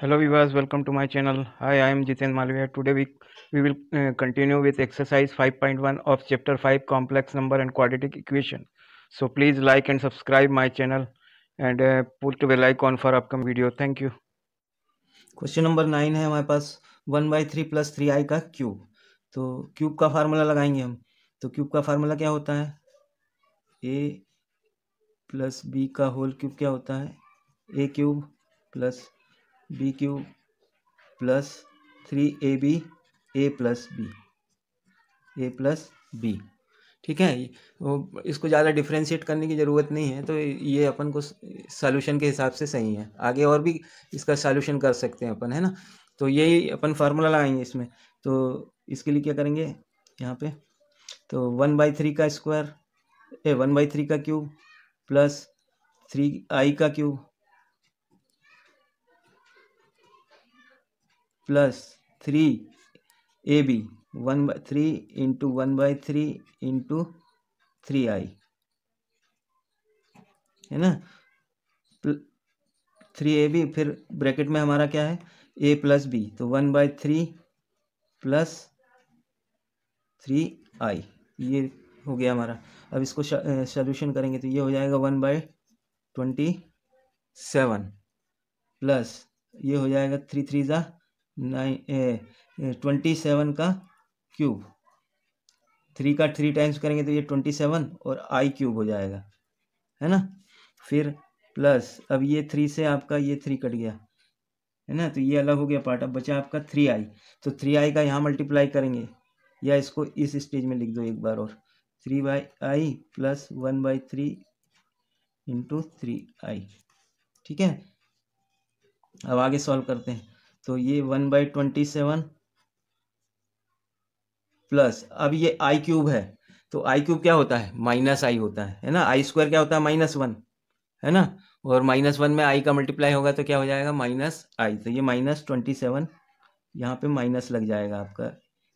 hello viewers welcome to my channel hi i am jiten malviya today we we will uh, continue with exercise 5.1 of chapter 5 complex number and quadratic equation so please like and subscribe my channel and uh, put the bell icon for upcoming video thank you question number nine है हमारे पास one by three plus three i का cube तो cube का formula लगाएंगे हम तो cube का फार्मूला क्या होता है ए प्लस बी का होल क्यूब क्या होता है a cube plus b cube plus three a b a plus B a plus b ठीक है वो इसको ज़्यादा डिफ्रेंशिएट करने की ज़रूरत नहीं है तो ये अपन को सॉल्यूशन के हिसाब से सही है आगे और भी इसका सॉल्यूशन कर सकते हैं अपन है ना तो यही अपन फार्मूला लगाएंगे इसमें तो इसके लिए क्या करेंगे यहाँ पे तो वन बाई थ्री का square a one by three का क्यूब प्लस थ्री आई का cube plus three a b one by three into one by three into three i है ना थ्री ए बी फिर ब्रैकेट में हमारा क्या है ए प्लस बी तो one by three plus three i ये हो गया हमारा अब इसको सोल्यूशन करेंगे तो ये हो जाएगा one by twenty seven plus ये हो जाएगा थ्री थ्री ज़ा ट्वेंटी सेवन का क्यूब थ्री का थ्री टाइम्स करेंगे तो ये ट्वेंटी सेवन और आई क्यूब हो जाएगा है ना फिर प्लस अब ये थ्री से आपका ये थ्री कट गया है ना तो ये अलग हो गया पार्ट अब बचा आपका थ्री आई तो थ्री आई का यहाँ मल्टीप्लाई करेंगे या इसको इस स्टेज में लिख दो एक बार और three by i plus one by three into three आई ठीक है अब आगे सॉल्व करते हैं तो ये one by twenty seven plus अब ये आई क्यूब है तो आई क्यूब क्या होता है माइनस आई होता है है ना आई स्क्वायर क्या होता है माइनस वन है ना और माइनस वन में आई का मल्टीप्लाई होगा तो क्या हो जाएगा माइनस आई तो ये माइनस ट्वेंटी सेवन यहाँ पे माइनस लग जाएगा आपका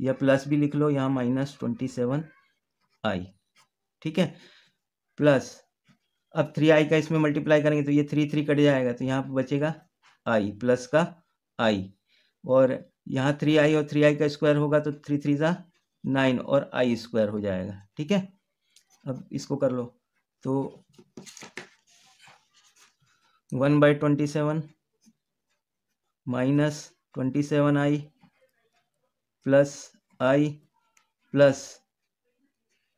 या प्लस भी लिख लो यहाँ माइनस ट्वेंटी सेवन आई ठीक है प्लस अब थ्री आई का इसमें मल्टीप्लाई करेंगे तो ये थ्री थ्री कट जाएगा तो यहाँ पे बचेगा आई प्लस का आई और यहाँ थ्री आई और थ्री आई का स्क्वायर होगा तो थ्री थ्री ज़ा नाइन और आई स्क्वायर हो जाएगा ठीक है अब इसको कर लो तो one by twenty seven minus twenty seven i plus i plus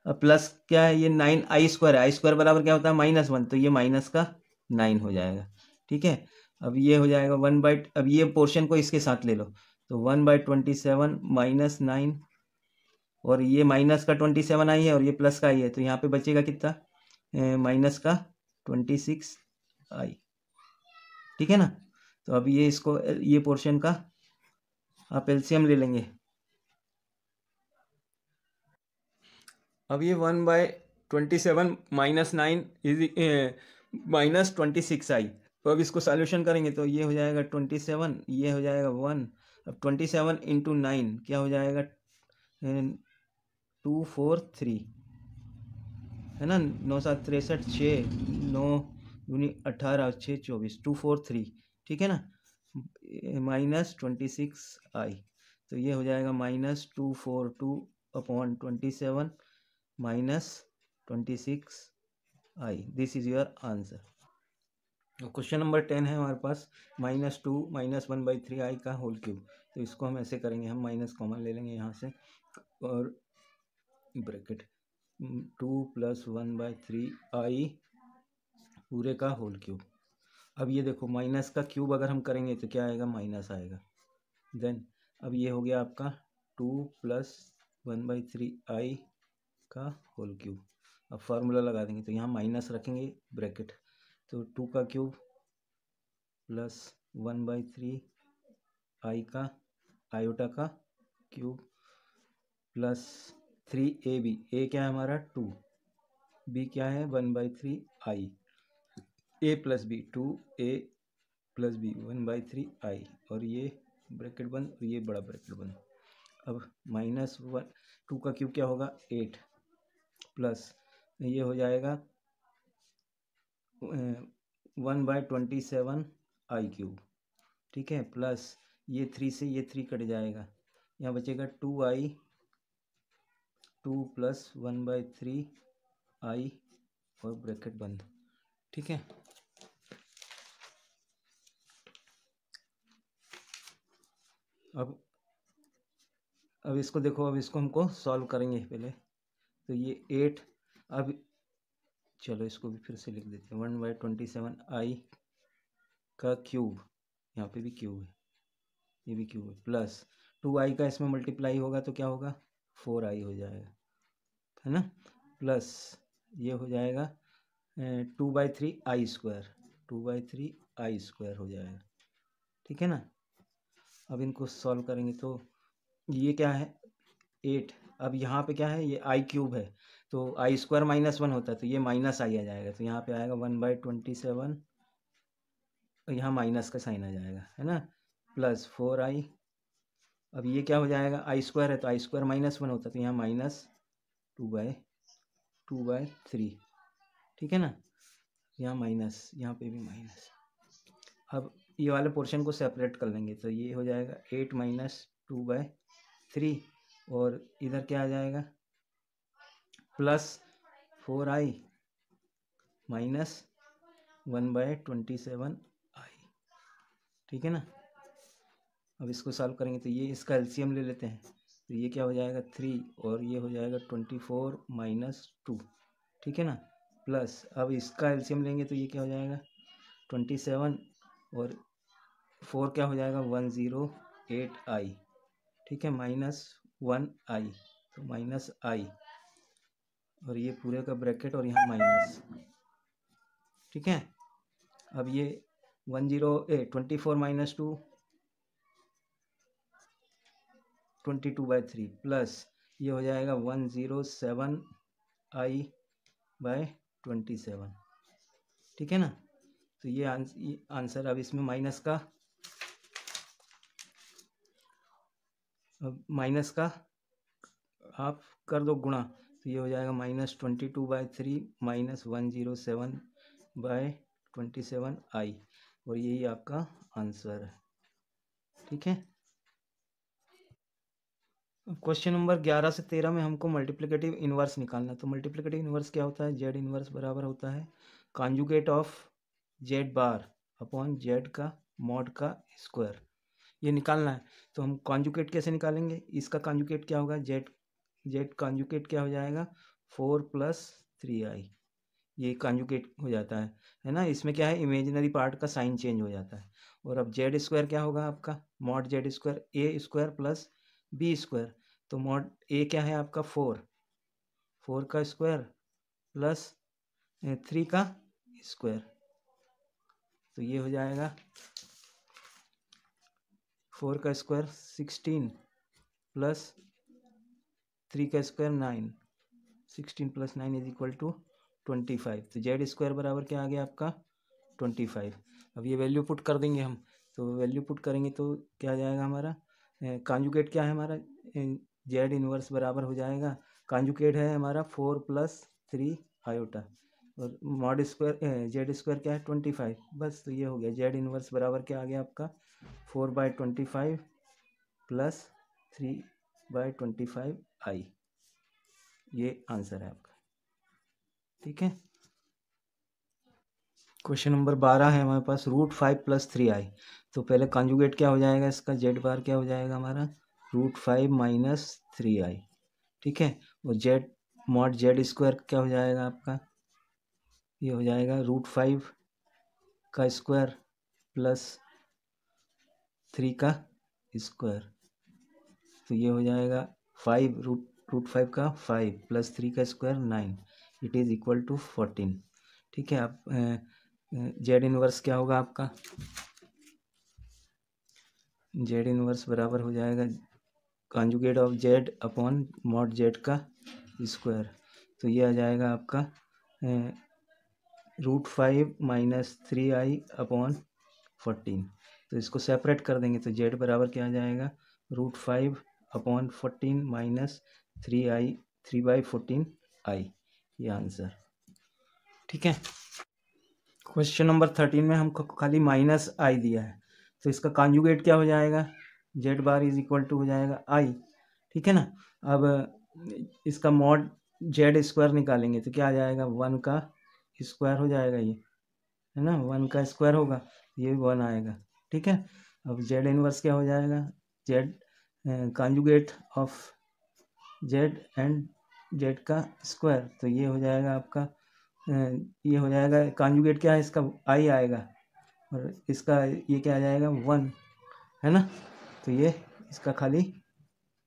अब प्लस क्या है ये nine i square i square बराबर क्या होता है माइनस वन तो ये माइनस का नाइन हो जाएगा ठीक है अब ये हो जाएगा वन बाई अब ये पोर्शन को इसके साथ ले लो तो one by twenty seven minus nine और ये माइनस का ट्वेंटी सेवन आई है और ये प्लस का आई है तो यहाँ पे बचेगा कितना माइनस का ट्वेंटी सिक्स आई ठीक है ना तो अब ये इसको ये पोर्शन का आप एलसीएम ले लेंगे अब ये one by twenty seven minus nine is minus twenty six i तो अब इसको सॉल्यूशन करेंगे तो ये हो जाएगा ट्वेंटी सेवन ये हो जाएगा वन अब ट्वेंटी सेवन इंटू नाइन क्या हो जाएगा टू फोर थ्री है ना नौ सात तिरसठ छः नौ दूनी अठारह छः चौबीस टू फोर थ्री ठीक है ना माइनस ट्वेंटी सिक्स आई तो ये हो जाएगा minus two four two upon twenty seven minus twenty six i this is your answer question number ten है हमारे पास minus two minus one by three i का होल क्यूब तो इसको हम ऐसे करेंगे हम माइनस कॉमन ले लेंगे यहाँ से और bracket two plus one by three i पूरे का होल क्यूब अब ये देखो माइनस का क्यूब अगर हम करेंगे तो क्या आएगा माइनस आएगा देन अब ये हो गया आपका two plus one by three i का होल क्यूब अब फार्मूला लगा देंगे तो यहाँ माइनस रखेंगे ब्रैकेट तो टू का cube plus one by three i का आयोटा का cube plus three a b a क्या है हमारा टू बी क्या है one by three i a plus b two a plus b one by three i और ये ब्रैकेट बंद और ये बड़ा ब्रैकेट बंद अब माइनस वन टू का क्यूब क्या होगा एट प्लस ये हो जाएगा one by twenty seven i cube ठीक है प्लस ये थ्री से ये थ्री कट जाएगा यहाँ बचेगा two i two plus one by three i और ब्रैकेट बंद ठीक है अब अब इसको देखो अब इसको हमको सॉल्व करेंगे पहले तो ये एट अब चलो इसको भी फिर से लिख देते हैं one by twenty seven i का क्यूब यहाँ पे भी क्यूब है ये भी क्यूब है प्लस टू आई का इसमें मल्टीप्लाई होगा तो क्या होगा फोर आई हो जाएगा है ना प्लस ये हो जाएगा two by three i square two by three i square हो जाएगा ठीक है ना अब इनको सॉल्व करेंगे तो ये क्या है एट अब यहाँ पे क्या है ये आई क्यूब है तो आई स्क्वायर माइनस वन होता है तो ये माइनस आई आ जाएगा तो यहाँ पे आएगा वन बाई ट्वेंटी सेवन यहाँ माइनस का साइन आ जाएगा है ना प्लस फोर आई अब ये क्या हो जाएगा आई स्क्वायर है तो आई स्क्वायर माइनस वन होता है तो यहाँ minus two by two by three ठीक है ना यहाँ माइनस यहाँ पे भी माइनस अब ये वाले पोर्शन को सेपरेट कर लेंगे तो ये हो जाएगा eight minus two by three और इधर क्या आ जाएगा plus four i minus one by twenty seven i ठीक है ना अब इसको सॉल्व करेंगे तो ये इसका एलसीएम ले लेते हैं तो ये क्या हो जाएगा थ्री और ये हो जाएगा ट्वेंटी फोर माइनस टू ठीक है ना प्लस अब इसका एलसीएम लेंगे तो ये क्या हो जाएगा ट्वेंटी सेवन और फोर क्या हो जाएगा वन ज़ीरो एट आई ठीक है माइनस वन आई तो माइनस आई और ये पूरे का ब्रैकेट और यहाँ माइनस ठीक है अब ये one zero a twenty four minus two twenty two by three plus ये हो जाएगा one zero seven i by twenty seven ठीक है ना तो ये आंसर अब इसमें माइनस का माइनस का आप कर दो गुणा तो ये हो जाएगा minus twenty two by three minus one zero seven by twenty seven i और यही आपका आंसर है ठीक है क्वेश्चन नंबर ग्यारह से तेरह में हमको मल्टीप्लिकेटिव इन्वर्स निकालना तो मल्टीप्लिकेटिव इन्वर्स क्या होता है जेड इन्वर्स बराबर होता है conjugate of Z bar upon Z का मॉड का स्क्वायर ये निकालना है तो हम कॉन्जुकेट कैसे निकालेंगे इसका कॉन्जुकेट क्या होगा जेड जेड कॉन्जुकेट क्या हो जाएगा फोर प्लस थ्री आई ये कॉन्जुकेट हो जाता है है ना इसमें क्या है इमेजिनरी पार्ट का साइन चेंज हो जाता है और अब जेड स्क्वायर क्या होगा आपका mod Z square A square plus B square तो मॉड ए क्या है आपका फोर फोर का स्क्वायर प्लस थ्री का स्क्वायर तो ये हो जाएगा फोर का स्क्वायर सिक्सटीन प्लस थ्री का square nine sixteen plus nine is equal to twenty five तो जेड स्क्वायर बराबर क्या आ गया आपका ट्वेंटी फाइव अब ये वैल्यू पुट कर देंगे हम तो वैल्यू पुट करेंगे तो क्या आ जाएगा हमारा कांजुकेट क्या है हमारा जेड इनवर्स बराबर हो जाएगा कांजुकेट है हमारा फोर प्लस थ्री आयोटा और मॉड स्क्वायर जेड स्क्वायर क्या है ट्वेंटी फाइव बस तो ये हो गया जेड इनवर्स बराबर क्या आ गया आपका four by twenty five plus three by twenty five I ये आंसर है आपका ठीक है क्वेश्चन नंबर बारह है हमारे पास root five plus three I तो पहले कॉन्जुगेट क्या हो जाएगा इसका जेड बार क्या हो जाएगा हमारा रूट फाइव माइनस थ्री आई ठीक है और जेड मॉड जेड स्क्वायर क्या हो जाएगा आपका ये हो जाएगा रूट फाइव का स्क्वायर प्लस थ्री का स्क्वायर तो ये हो जाएगा फाइव रूट रूट फाइव का फाइव प्लस थ्री का square nine it is equal to fourteen ठीक है आप जेड इनवर्स क्या होगा आपका जेड इनवर्स बराबर हो जाएगा conjugate of Z upon mod Z का स्क्वायर तो ये आ जाएगा आपका root five minus three I upon fourteen तो इसको सेपरेट कर देंगे तो जेड बराबर क्या आ जाएगा root five upon fourteen minus three I three by fourteen I ये आंसर ठीक है क्वेश्चन नंबर थर्टीन में हमको खाली माइनस आई दिया है तो इसका कॉन्जुगेट क्या हो जाएगा Z bar is equal to हो जाएगा आई ठीक है ना अब इसका मॉड जेड स्क्वायर निकालेंगे तो क्या आ जाएगा वन का स्क्वायर हो जाएगा ये है ना वन का स्क्वायर होगा ये भी वन आएगा ठीक है अब जेड इनवर्स क्या हो जाएगा Z conjugate of Z and Z का स्क्वायर तो ये हो जाएगा आपका ये हो जाएगा कॉन्जुगेट क्या है इसका आई आएगा और इसका ये क्या आ जाएगा वन है ना तो ये इसका खाली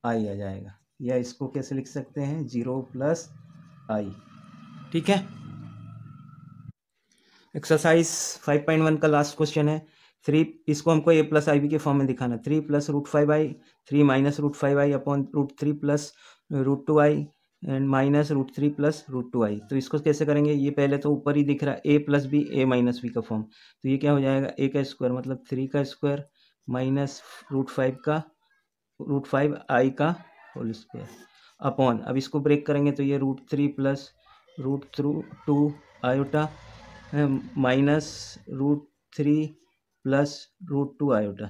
आई आ जाएगा या इसको कैसे लिख सकते हैं जीरो प्लस आई ठीक है एक्सरसाइज फाइव पॉइंट वन का लास्ट क्वेश्चन है थ्री इसको हमको ए प्लस आई बी के फॉर्म में दिखाना three plus root five I three minus root five I upon root three plus root two I and minus root three plus root two I तो इसको कैसे करेंगे ये पहले तो ऊपर ही दिख रहा है ए plus B A minus B का फॉर्म तो ये क्या हो जाएगा ए का स्क्वायर मतलब थ्री का स्क्वायर माइनस रूट फाइव का रूट फाइव आई का होल स्क्वायर अपॉन अब इसको ब्रेक करेंगे तो ये root three plus root through two iota minus root three plus root two iota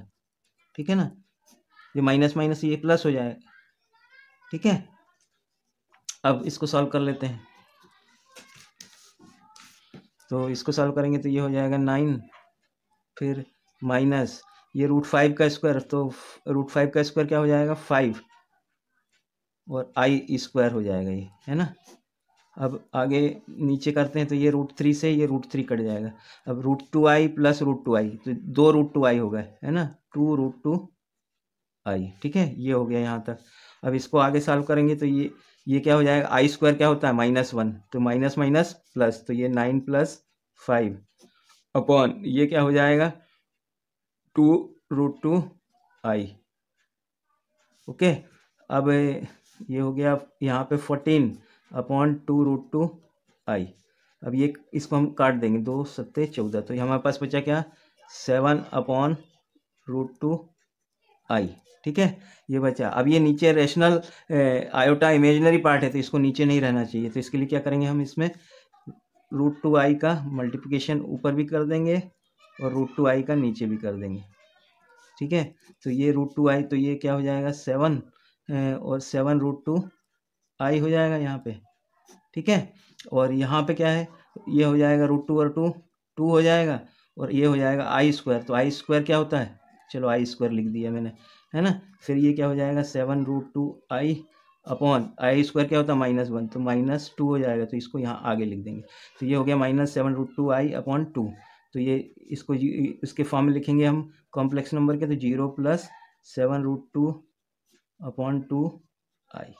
ठीक है ना ये माइनस माइनस ये प्लस हो जाएगा ठीक है अब इसको सॉल्व कर लेते हैं तो इसको सॉल्व करेंगे तो ये हो जाएगा नाइन फिर माइनस ये रूट फाइव का स्क्वायर तो रूट फाइव का स्क्वायर क्या हो जाएगा फाइव और आई स्क्वायर हो जाएगा ये है ना अब आगे नीचे करते हैं तो ये रूट थ्री से ये रूट थ्री कट जाएगा अब root two I plus root two I तो दो रूट टू आई हो गए है ना टू रूट टू आई ठीक है ये हो गया यहाँ तक अब इसको आगे सॉल्व करेंगे तो ये ये क्या हो जाएगा आई स्क्वायर क्या होता है माइनस वन तो माइनस माइनस प्लस तो ये नाइन प्लस फाइव अपॉन ये क्या हो जाएगा two root two I okay अब ये हो गया यहाँ पे fourteen upon two root two I अब ये इसको हम काट देंगे दो सत्ते चौदह तो ये हमारे पास बचा क्या seven upon root two I ठीक है ये बचा अब ये नीचे रेशनल आयोटा इमेजनरी पार्ट है तो इसको नीचे नहीं रहना चाहिए तो इसके लिए क्या करेंगे हम इसमें रूट टू आई का मल्टीप्लिकेशन ऊपर भी कर देंगे और रूट टू आई का नीचे भी कर देंगे ठीक है तो ये रूट टू आई तो ये क्या हो जाएगा सेवन और सेवन रूट टू आई हो जाएगा यहाँ पे ठीक है और यहाँ पे क्या है ये हो जाएगा रूट टू और टू टू हो जाएगा और ये हो जाएगा आई स्क्वायर तो आई स्क्वायर क्या होता है चलो आई स्क्वायर लिख दिया मैंने है ना फिर ये क्या हो जाएगा seven root two I upon I square क्या होता है माइनस वन तो माइनस टू हो जाएगा तो इसको यहाँ आगे लिख देंगे तो ये हो गया minus seven root two I upon two तो ये इसको इसके फॉर्म में लिखेंगे हम कॉम्प्लेक्स नंबर के तो zero plus seven root two upon two I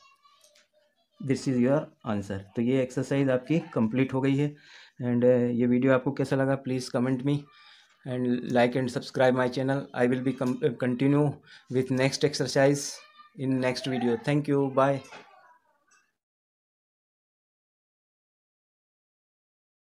this is your answer तो ये एक्सरसाइज आपकी कंप्लीट हो गई है एंड uh, ये वीडियो आपको कैसा लगा please comment me and like and subscribe my channel I will be continue with next exercise in next video thank you bye